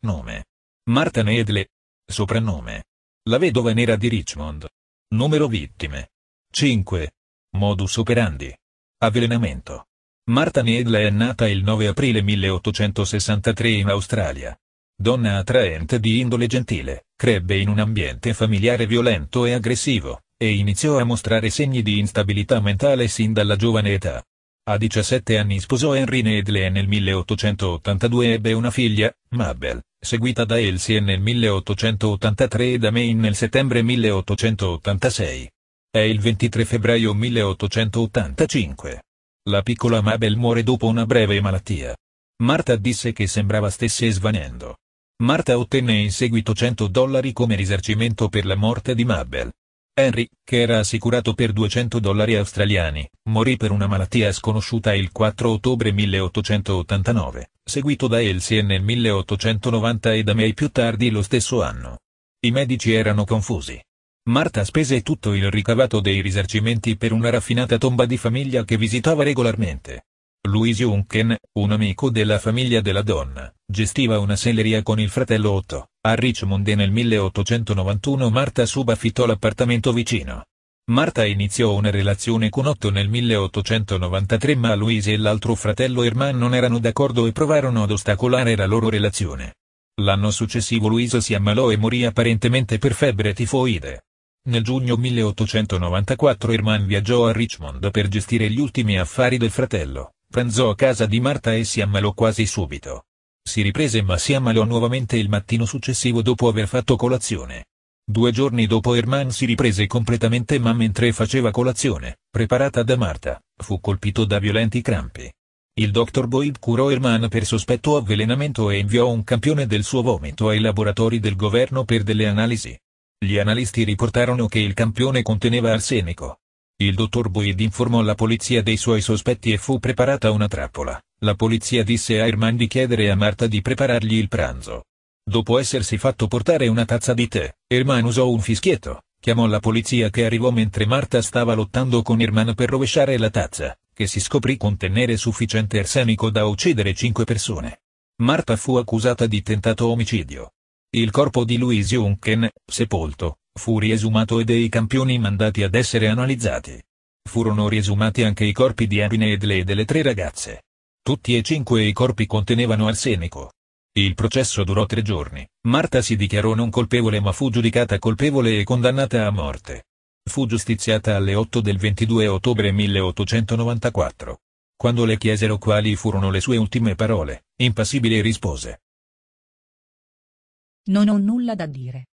Nome. Marta Nedle. Soprannome. La vedova nera di Richmond. Numero vittime. 5. Modus operandi. Avvelenamento. Marta Nedle è nata il 9 aprile 1863 in Australia. Donna attraente di indole gentile, crebbe in un ambiente familiare violento e aggressivo, e iniziò a mostrare segni di instabilità mentale sin dalla giovane età. A 17 anni sposò Henry Nedle e nel 1882 ebbe una figlia, Mabel seguita da Elsie nel 1883 e da Maine nel settembre 1886. È il 23 febbraio 1885. La piccola Mabel muore dopo una breve malattia. Marta disse che sembrava stesse svanendo. Marta ottenne in seguito 100 dollari come risarcimento per la morte di Mabel. Henry, che era assicurato per 200 dollari australiani, morì per una malattia sconosciuta il 4 ottobre 1889, seguito da Elsie nel 1890 e da May più tardi lo stesso anno. I medici erano confusi. Marta spese tutto il ricavato dei risarcimenti per una raffinata tomba di famiglia che visitava regolarmente. Louis Junken, un amico della famiglia della donna, gestiva una selleria con il fratello Otto, a Richmond e nel 1891 Marta subaffittò l'appartamento vicino. Marta iniziò una relazione con Otto nel 1893 ma Louise e l'altro fratello Herman non erano d'accordo e provarono ad ostacolare la loro relazione. L'anno successivo Louise si ammalò e morì apparentemente per febbre tifoide. Nel giugno 1894 Herman viaggiò a Richmond per gestire gli ultimi affari del fratello, pranzò a casa di Marta e si ammalò quasi subito si riprese ma si ammalò nuovamente il mattino successivo dopo aver fatto colazione. Due giorni dopo Herman si riprese completamente ma mentre faceva colazione, preparata da Marta, fu colpito da violenti crampi. Il dottor Boyd curò Herman per sospetto avvelenamento e inviò un campione del suo vomito ai laboratori del governo per delle analisi. Gli analisti riportarono che il campione conteneva arsenico. Il dottor Boyd informò la polizia dei suoi sospetti e fu preparata una trappola. La polizia disse a Herman di chiedere a Marta di preparargli il pranzo. Dopo essersi fatto portare una tazza di tè, Herman usò un fischietto, chiamò la polizia che arrivò mentre Marta stava lottando con Herman per rovesciare la tazza, che si scoprì contenere sufficiente arsenico da uccidere cinque persone. Marta fu accusata di tentato omicidio. Il corpo di Louise Junken, sepolto, fu riesumato e dei campioni mandati ad essere analizzati. Furono riesumati anche i corpi di Abine Edle e delle tre ragazze. Tutti e cinque i corpi contenevano arsenico. Il processo durò tre giorni, Marta si dichiarò non colpevole ma fu giudicata colpevole e condannata a morte. Fu giustiziata alle 8 del 22 ottobre 1894. Quando le chiesero quali furono le sue ultime parole, impassibile rispose. Non ho nulla da dire.